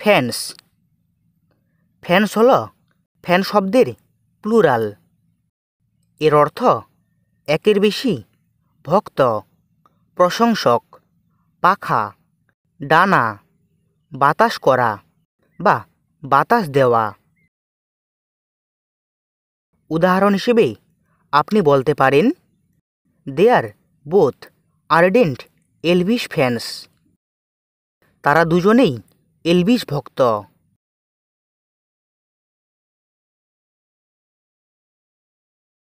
Fans fans হল fan শব্দের plural এর অর্থ একের বেশি ভক্ত প্রশংসক পাখা ডানা বাতাস করা বা বাতাস দেওয়া উদাহরণ হিসেবে আপনি বলতে পারেন they are both ardent Elvis fans তারা দুজনেই el bispoctor.